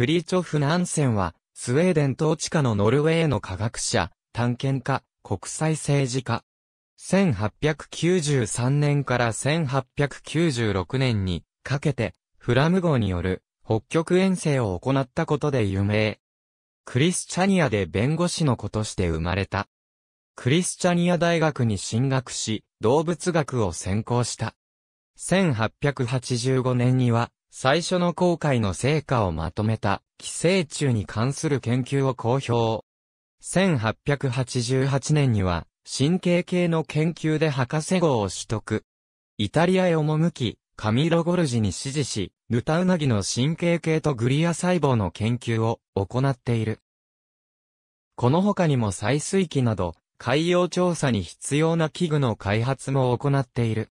フリーチョフ・ナンセンは、スウェーデン統治下のノルウェーの科学者、探検家、国際政治家。1893年から1896年にかけて、フラム号による北極遠征を行ったことで有名。クリスチャニアで弁護士の子として生まれた。クリスチャニア大学に進学し、動物学を専攻した。1885年には、最初の航海の成果をまとめた、寄生虫に関する研究を公表。1888年には、神経系の研究で博士号を取得。イタリアへ赴き、カミロ・ゴルジに指示し、ヌタウナギの神経系とグリア細胞の研究を行っている。この他にも採水器など、海洋調査に必要な器具の開発も行っている。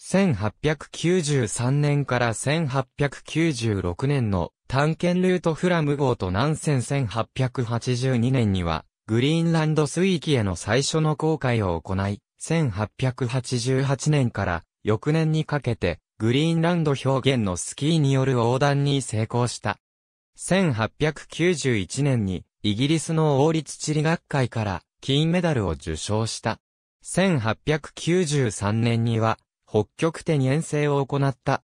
1893年から1896年の探検ルートフラム号と南線1882年には、グリーンランド水域への最初の航海を行い、1888年から翌年にかけて、グリーンランド表現のスキーによる横断に成功した。1891年にイギリスの王立地理学会から金メダルを受賞した。1893年には北極点遠征を行った。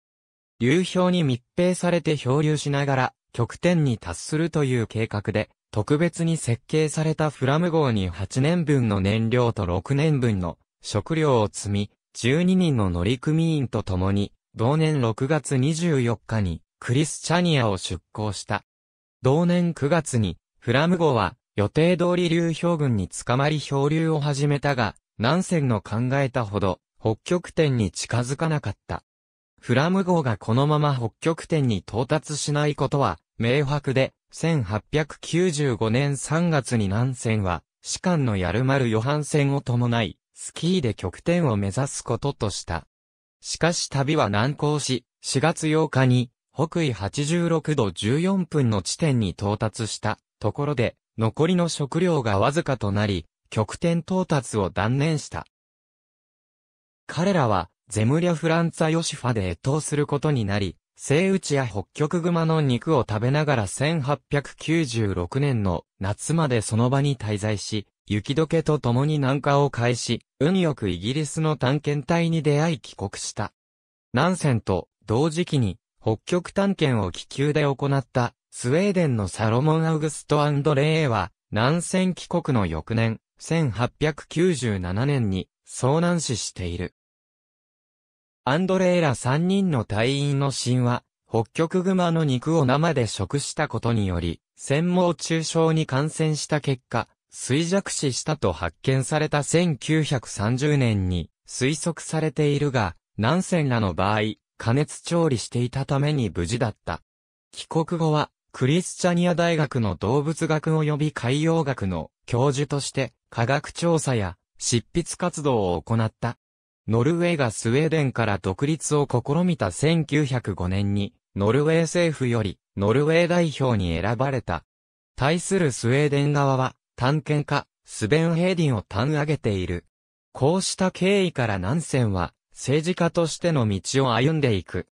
流氷に密閉されて漂流しながら、極点に達するという計画で、特別に設計されたフラム号に8年分の燃料と6年分の食料を積み、12人の乗組員と共に、同年6月24日にクリスチャニアを出港した。同年9月に、フラム号は予定通り流氷群に捕まり漂流を始めたが、南線の考えたほど北極点に近づかなかった。フラム号がこのまま北極点に到達しないことは、明白で、1895年3月に南線は、士官のやるまるヨハン線を伴い、スキーで極点を目指すこととした。しかし旅は難航し、4月8日に、北緯86度14分の地点に到達したところで、残りの食料がわずかとなり、極点到達を断念した。彼らはゼムリャ・フランツァ・ヨシファで越冬することになり、セイウチや北極熊の肉を食べながら1896年の夏までその場に滞在し、雪解けと共に南下を開始、運よくイギリスの探検隊に出会い帰国した。南線と同時期に北極探検を気球で行ったスウェーデンのサロモン・アウグスト・アンドレーは南線帰国の翌年、1897年に遭難死している。アンドレーラ3人の隊員の神話、北極熊の肉を生で食したことにより、専門中傷に感染した結果、衰弱死したと発見された1930年に推測されているが、南線らの場合、加熱調理していたために無事だった。帰国後は、クリスチャニア大学の動物学及び海洋学の教授として科学調査や執筆活動を行った。ノルウェーがスウェーデンから独立を試みた1905年に、ノルウェー政府よりノルウェー代表に選ばれた。対するスウェーデン側は、探検家、スベン・ヘイディンを単上げている。こうした経緯からナンセンは、政治家としての道を歩んでいく。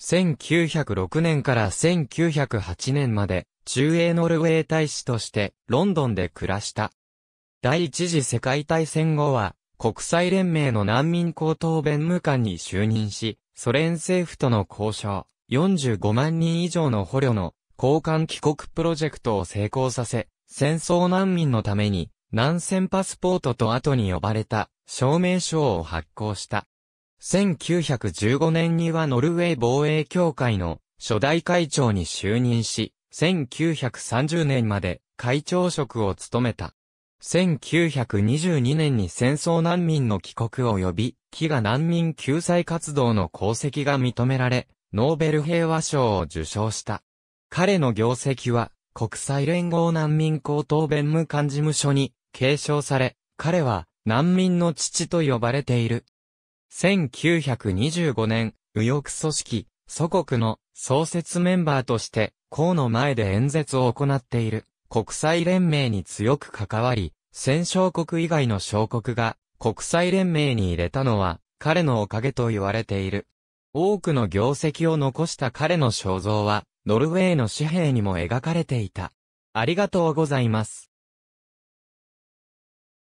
1906年から1908年まで、中英ノルウェー大使としてロンドンで暮らした。第一次世界大戦後は国際連盟の難民高等弁務官に就任し、ソ連政府との交渉、45万人以上の捕虜の交換帰国プロジェクトを成功させ、戦争難民のために南戦パスポートと後に呼ばれた証明書を発行した。1915年にはノルウェー防衛協会の初代会長に就任し、1930年まで会長職を務めた。1922年に戦争難民の帰国を呼び、飢餓難民救済活動の功績が認められ、ノーベル平和賞を受賞した。彼の業績は、国際連合難民高等弁務官事務所に継承され、彼は難民の父と呼ばれている。1925年、右翼組織、祖国の創設メンバーとして、公の前で演説を行っている国際連盟に強く関わり、戦勝国以外の小国が国際連盟に入れたのは彼のおかげと言われている。多くの業績を残した彼の肖像は、ノルウェーの紙幣にも描かれていた。ありがとうございます。